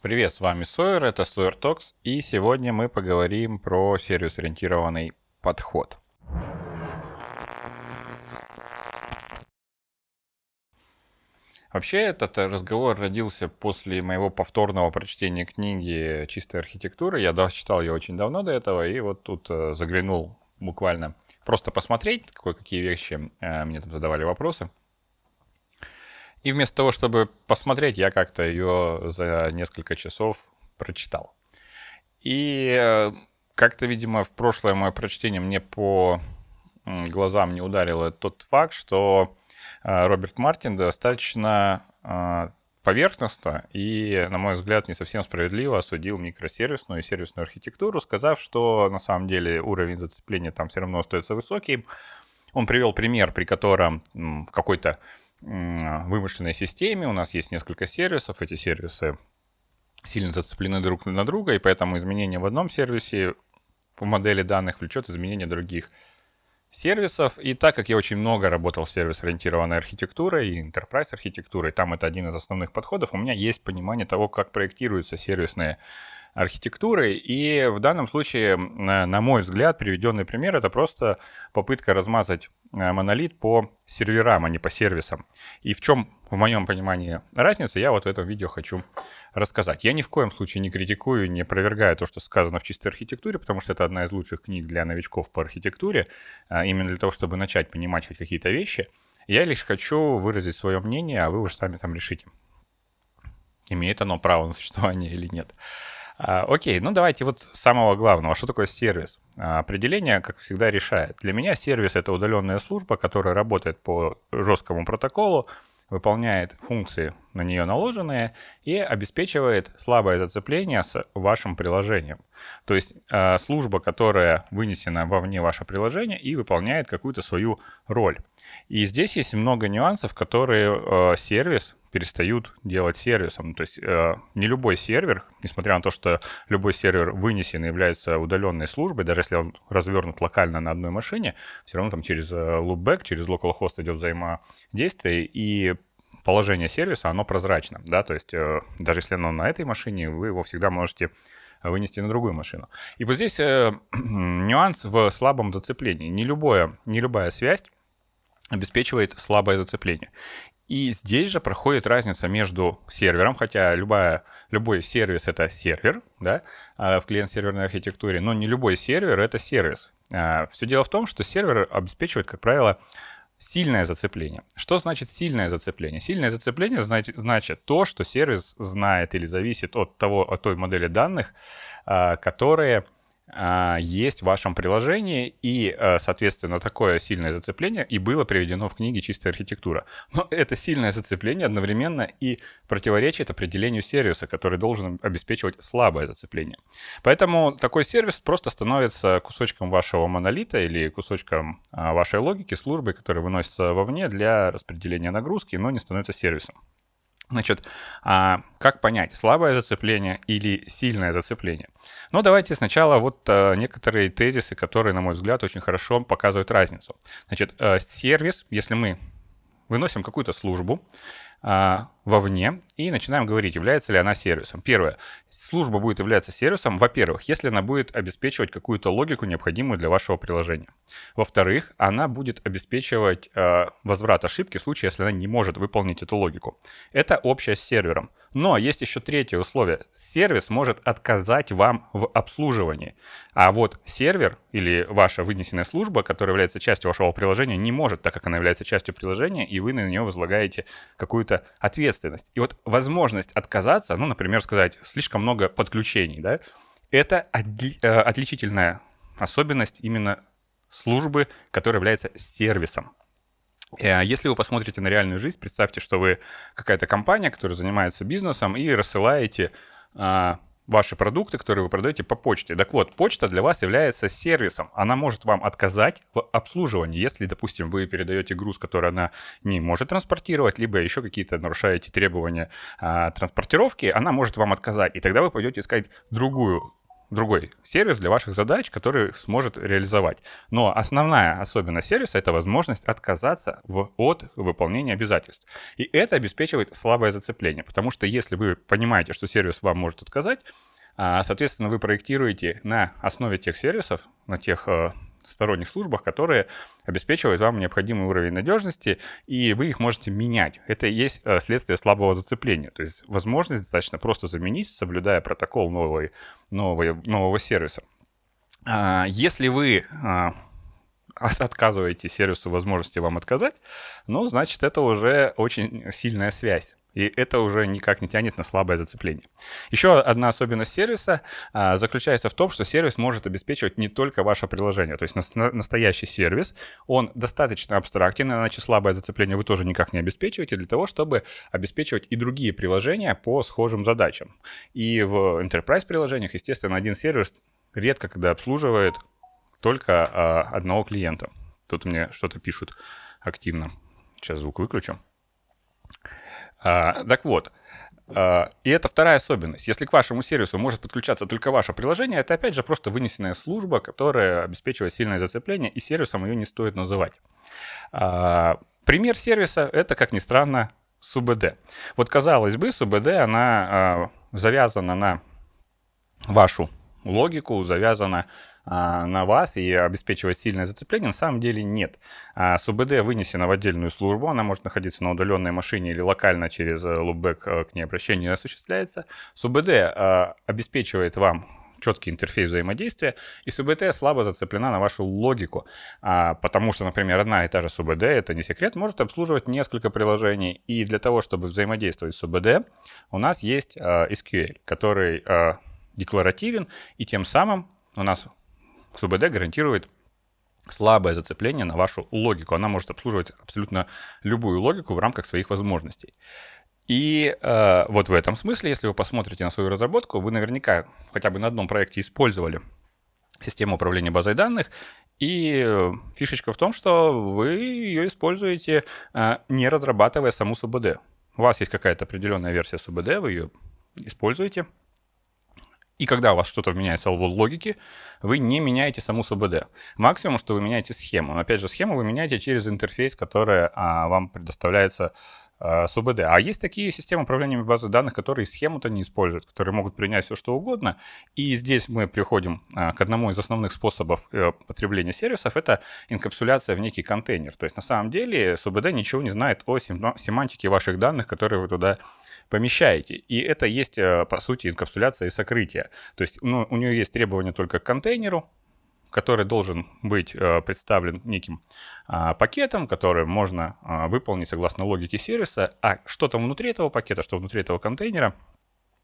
Привет, с вами Сойер, это Сойер Токс, и сегодня мы поговорим про сервис-ориентированный подход. Вообще этот разговор родился после моего повторного прочтения книги «Чистая архитектура». Я читал ее очень давно до этого, и вот тут э, заглянул буквально просто посмотреть, какие вещи, э, мне там задавали вопросы – и вместо того, чтобы посмотреть, я как-то ее за несколько часов прочитал. И э, как-то, видимо, в прошлое мое прочтение мне по глазам не ударило тот факт, что э, Роберт Мартин достаточно э, поверхностно и, на мой взгляд, не совсем справедливо осудил микросервисную и сервисную архитектуру, сказав, что на самом деле уровень зацепления там все равно остается высоким. Он привел пример, при котором в какой-то а, вымышленной системе, у нас есть несколько сервисов, эти сервисы сильно зацеплены друг на друга, и поэтому изменения в одном сервисе по модели данных влечет изменения других сервисов. И так как я очень много работал с сервис-ориентированной архитектурой и enterprise архитектурой, там это один из основных подходов, у меня есть понимание того, как проектируются сервисные архитектуры. И в данном случае, на мой взгляд, приведенный пример — это просто попытка размазать Э, монолит по серверам, а не по сервисам. И в чем, в моем понимании, разница, я вот в этом видео хочу рассказать. Я ни в коем случае не критикую, не опровергаю то, что сказано в чистой архитектуре, потому что это одна из лучших книг для новичков по архитектуре, а именно для того, чтобы начать понимать хоть какие-то вещи. Я лишь хочу выразить свое мнение, а вы уже сами там решите, имеет оно право на существование или нет. А, окей, ну давайте вот с самого главного. Что такое сервис? А, определение, как всегда, решает. Для меня сервис — это удаленная служба, которая работает по жесткому протоколу, выполняет функции на нее наложенные и обеспечивает слабое зацепление с вашим приложением. То есть а, служба, которая вынесена вовне ваше приложение и выполняет какую-то свою роль. И здесь есть много нюансов, которые э, сервис перестают делать сервисом. Ну, то есть э, не любой сервер, несмотря на то, что любой сервер вынесен и является удаленной службой, даже если он развернут локально на одной машине, все равно там через э, loopback, через localhost идет взаимодействие, и положение сервиса, оно прозрачно, да, то есть э, даже если оно на этой машине, вы его всегда можете вынести на другую машину. И вот здесь э, нюанс в слабом зацеплении. Не, любое, не любая связь обеспечивает слабое зацепление. И здесь же проходит разница между сервером, хотя любая, любой сервис — это сервер да, а в клиент-серверной архитектуре, но не любой сервер — это сервис. А, Все дело в том, что сервер обеспечивает, как правило, сильное зацепление. Что значит сильное зацепление? Сильное зацепление значит, значит то, что сервис знает или зависит от, того, от той модели данных, а, которые а, есть в вашем приложении, и, э, соответственно, такое сильное зацепление и было приведено в книге «Чистая архитектура». Но это сильное зацепление одновременно и противоречит определению сервиса, который должен обеспечивать слабое зацепление. Поэтому такой сервис просто становится кусочком вашего монолита или кусочком а, вашей логики, службы, которая выносится вовне для распределения нагрузки, но не становится сервисом. Значит, а как понять, слабое зацепление или сильное зацепление? Ну, давайте сначала вот э, некоторые тезисы, которые, на мой взгляд, очень хорошо показывают разницу. Значит, э, сервис, если мы выносим какую-то службу, а, вовне и начинаем говорить, является ли она сервисом. Первое. Служба будет являться сервисом, во-первых, если она будет обеспечивать какую-то логику, необходимую для вашего приложения. Во-вторых, она будет обеспечивать э, возврат ошибки в случае, если она не может выполнить эту логику. Это общее с сервером. Но есть еще третье условие. Сервис может отказать вам в обслуживании. А вот сервер или ваша вынесенная служба, которая является частью вашего приложения, не может, так как она является частью приложения, и вы на нее возлагаете какую-то ответственность ответственность. И вот возможность отказаться, ну, например, сказать, слишком много подключений, да, это э, отличительная особенность именно службы, которая является сервисом. Э, если вы посмотрите на реальную жизнь, представьте, что вы какая-то компания, которая занимается бизнесом, и рассылаете а, ваши продукты, которые вы продаете по почте. Так вот, почта для вас является сервисом. Она может вам отказать в обслуживании, если, допустим, вы передаете груз, который она не может транспортировать, либо еще какие-то нарушаете требования а, транспортировки, она может вам отказать. И тогда вы пойдете искать другую другой сервис для ваших задач, который сможет реализовать. Но основная особенность сервиса — это возможность отказаться в, от выполнения обязательств. И это обеспечивает слабое зацепление, потому что если вы понимаете, что сервис вам может отказать, а, соответственно, вы проектируете на основе тех сервисов, на тех э, сторонних службах, которые обеспечивают вам необходимый уровень надежности, и вы их можете менять. Это и есть э, следствие слабого зацепления, то есть возможность достаточно просто заменить, соблюдая протокол новой, новой, нового сервиса. А, если вы а, отказываете сервису возможности вам отказать, ну, значит, это уже очень сильная связь. И это уже никак не тянет на слабое зацепление. Еще одна особенность сервиса а, заключается в том, что сервис может обеспечивать не только ваше приложение. То есть на, настоящий сервис, он достаточно абстрактен, иначе слабое зацепление вы тоже никак не обеспечиваете для того, чтобы обеспечивать и другие приложения по схожим задачам. И в enterprise приложениях, естественно, один сервис редко когда обслуживает только а, одного клиента. Тут мне что-то пишут активно. Сейчас звук выключу. А, так вот, а, и это вторая особенность. Если к вашему сервису может подключаться только ваше приложение, это опять же просто вынесенная служба, которая обеспечивает сильное зацепление, и сервисом ее не стоит называть. А, пример сервиса — это, как ни странно, СУБД. Вот, казалось бы, СУБД, она а, завязана на вашу логику, завязана а, на вас и обеспечивать сильное зацепление, на самом деле нет. А, СУБД вынесена в отдельную службу, она может находиться на удаленной машине или локально через э, лупбэк э, к ней обращение осуществляется. СУБД а, обеспечивает вам четкий интерфейс взаимодействия, и субд слабо зацеплена на вашу логику, а, потому что, например, одна и та же СУБД, это не секрет, может обслуживать несколько приложений, и для того, чтобы взаимодействовать с СУБД, у нас есть а, SQL, который а, декларативен, и тем самым у нас СУБД гарантирует слабое зацепление на вашу логику. Она может обслуживать абсолютно любую логику в рамках своих возможностей. И э, вот в этом смысле, если вы посмотрите на свою разработку, вы наверняка хотя бы на одном проекте использовали систему управления базой данных. И э, фишечка в том, что вы ее используете, э, не разрабатывая саму СУБД. У вас есть какая-то определенная версия СУБД, вы ее используете, и когда у вас что-то меняется в логике, вы не меняете саму СБД. Максимум, что вы меняете схему. Но опять же, схему вы меняете через интерфейс, который а, вам предоставляется а, СУБД. А есть такие системы управления базой данных, которые схему-то не используют, которые могут принять все что угодно. И здесь мы приходим а, к одному из основных способов э, потребления сервисов — это инкапсуляция в некий контейнер. То есть на самом деле СУБД ничего не знает о семантике ваших данных, которые вы туда помещаете. И это есть, э, по сути, инкапсуляция и сокрытие. То есть ну, у нее есть требования только к контейнеру, который должен быть э, представлен неким а, пакетом, который можно а, выполнить согласно логике сервиса, а что там внутри этого пакета, что внутри этого контейнера –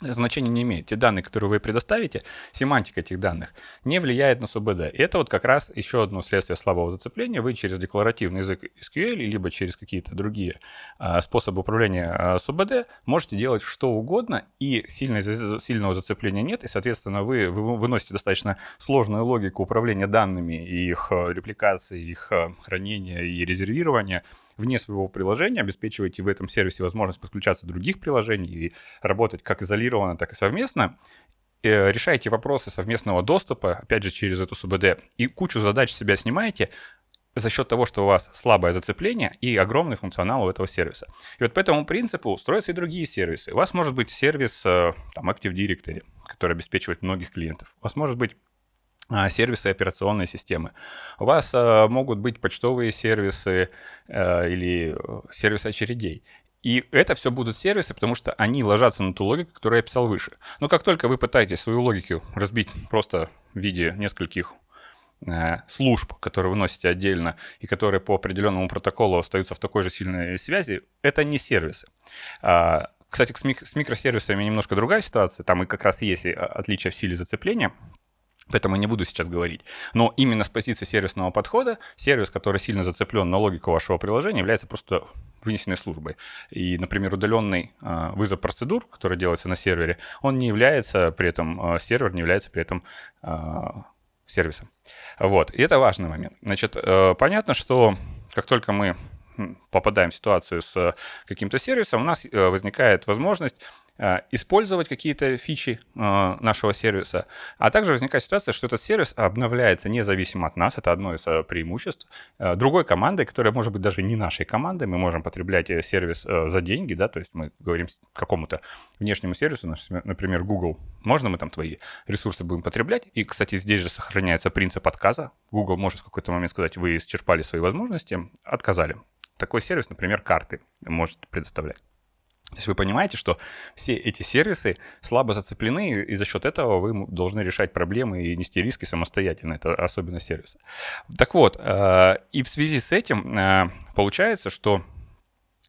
значение не имеет. Те данные, которые вы предоставите, семантика этих данных не влияет на СУБД. И это вот как раз еще одно следствие слабого зацепления. Вы через декларативный язык SQL, либо через какие-то другие а, способы управления а, СУБД можете делать что угодно, и сильной, сильного зацепления нет, и, соответственно, вы, вы выносите достаточно сложную логику управления данными, и их э, репликации, их э, хранения и резервирования вне своего приложения, обеспечиваете в этом сервисе возможность подключаться других приложений и работать как изолированно, так и совместно, э, решаете вопросы совместного доступа, опять же, через эту СУБД, и кучу задач себя снимаете, за счет того, что у вас слабое зацепление и огромный функционал у этого сервиса. И вот по этому принципу строятся и другие сервисы. У вас может быть сервис э, там, Active Directory, который обеспечивает многих клиентов. У вас может быть а, сервисы операционной системы. У вас э, могут быть почтовые сервисы э, или э, сервис очередей. И это все будут сервисы, потому что они ложатся на ту логику, которую я писал выше. Но как только вы пытаетесь свою логику разбить просто в виде нескольких э, служб, которые вы носите отдельно и которые по определенному протоколу остаются в такой же сильной связи, это не сервисы. А, кстати, с микросервисами немножко другая ситуация. Там и как раз есть э, отличие в силе зацепления. Поэтому я не буду сейчас говорить. Но именно с позиции сервисного подхода, сервис, который сильно зацеплен на логику вашего приложения, является просто вынесенной службой. И, например, удаленный а, вызов процедур, который делается на сервере, он не является при этом, а, сервер не является при этом а, сервисом. Вот, и это важный момент. Значит, э, понятно, что как только мы попадаем в ситуацию с э, каким-то сервисом, у нас э, возникает возможность Э, использовать какие-то фичи э, нашего сервиса, а также возникает ситуация, что этот сервис обновляется независимо от нас, это одно из э, преимуществ, другой командой, которая может быть даже не нашей командой, мы можем потреблять сервис за деньги, да, то есть мы говорим какому-то внешнему сервису, например, Google, можно мы там твои ресурсы будем потреблять? И, кстати, здесь же сохраняется принцип отказа. Google может в какой-то момент сказать, вы исчерпали свои возможности, отказали. Такой сервис, например, карты может предоставлять. То есть вы понимаете, что все эти сервисы слабо зацеплены, и за счет этого вы должны решать проблемы и нести риски самостоятельно. Это особенно сервиса. Так вот, э, и в связи с этим э, получается, что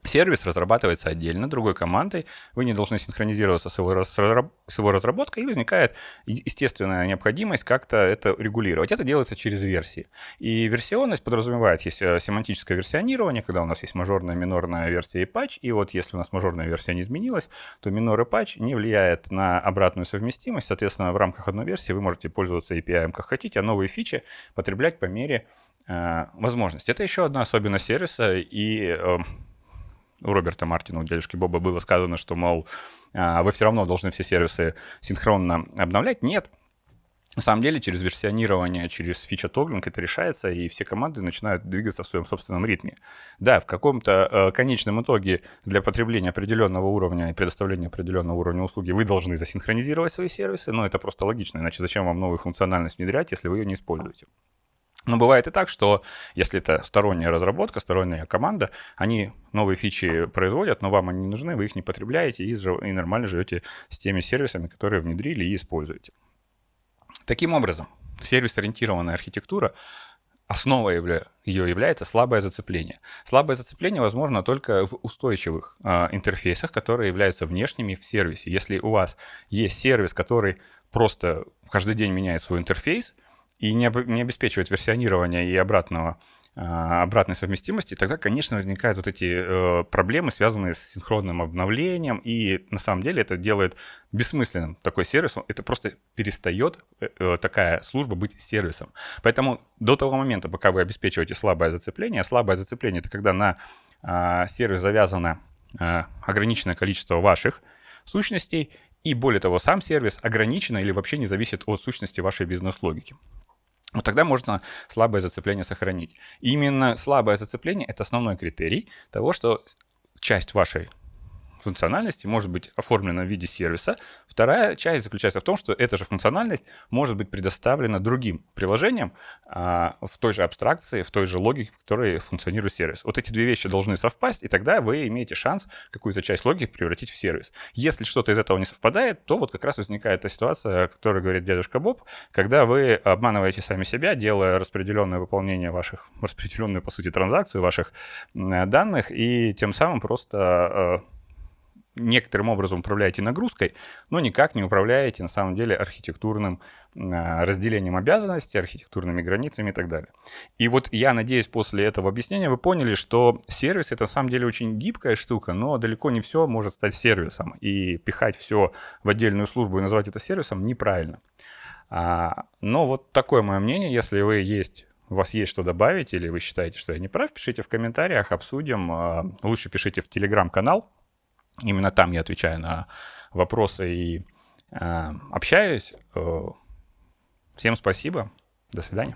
Сервис разрабатывается отдельно, другой командой. Вы не должны синхронизироваться с его, разра... с его разработкой, и возникает естественная необходимость как-то это регулировать. Это делается через версии. И версионность подразумевает, есть э, семантическое версионирование, когда у нас есть мажорная, минорная версия и патч, и вот если у нас мажорная версия не изменилась, то минор и патч не влияет на обратную совместимость. Соответственно, в рамках одной версии вы можете пользоваться API как хотите, а новые фичи потреблять по мере э, возможности. Это еще одна особенность сервиса и э, у Роберта Мартина, у дядюшки Боба было сказано, что, мол, «А, вы все равно должны все сервисы синхронно обновлять. Нет. На самом деле, через версионирование, через фича тоглинг это решается, и все команды начинают двигаться в своем собственном ритме. Да, в каком-то э, конечном итоге для потребления определенного уровня и предоставления определенного уровня услуги вы должны засинхронизировать свои сервисы, но это просто логично, иначе зачем вам новую функциональность внедрять, если вы ее не используете. Но бывает и так, что если это сторонняя разработка, сторонняя команда, они новые фичи производят, но вам они не нужны, вы их не потребляете и, и нормально живете с теми сервисами, которые внедрили и используете. Таким образом, сервис-ориентированная архитектура, основа ее является слабое зацепление. Слабое зацепление возможно только в устойчивых э, интерфейсах, которые являются внешними в сервисе. Если у вас есть сервис, который просто каждый день меняет свой интерфейс, и не, об, не обеспечивает версионирования и обратного а, обратной совместимости, тогда, конечно, возникают вот эти э, проблемы, связанные с синхронным обновлением, и на самом деле это делает бессмысленным такой сервис, это просто перестает э, э, такая служба быть сервисом. Поэтому до того момента, пока вы обеспечиваете слабое зацепление, а слабое зацепление — это когда на э, сервис завязано ограниченное количество ваших сущностей, и более того, сам сервис ограничен или вообще не зависит от сущности вашей бизнес-логики вот тогда можно слабое зацепление сохранить. И именно слабое зацепление – это основной критерий того, что часть вашей функциональности может быть оформлена в виде сервиса. Вторая часть заключается в том, что эта же функциональность может быть предоставлена другим приложениям а, в той же абстракции, в той же логике, в которой функционирует сервис. Вот эти две вещи должны совпасть, и тогда вы имеете шанс какую-то часть логики превратить в сервис. Если что-то из этого не совпадает, то вот как раз возникает та ситуация, о которой говорит дедушка Боб, когда вы обманываете сами себя, делая распределенное выполнение ваших, распределенную, по сути, транзакцию ваших данных, и тем самым просто э, некоторым образом управляете нагрузкой, но никак не управляете на самом деле архитектурным а, разделением обязанностей, архитектурными границами и так далее. И вот я надеюсь, после этого объяснения вы поняли, что сервис это на самом деле очень гибкая штука, но далеко не все может стать сервисом. И пихать все в отдельную службу и назвать это сервисом неправильно. А, но вот такое мое мнение, если вы есть у вас есть что добавить или вы считаете, что я не прав, пишите в комментариях, обсудим. А, лучше пишите в телеграм-канал, Именно там я отвечаю на вопросы и э, общаюсь. Э, всем спасибо. До свидания.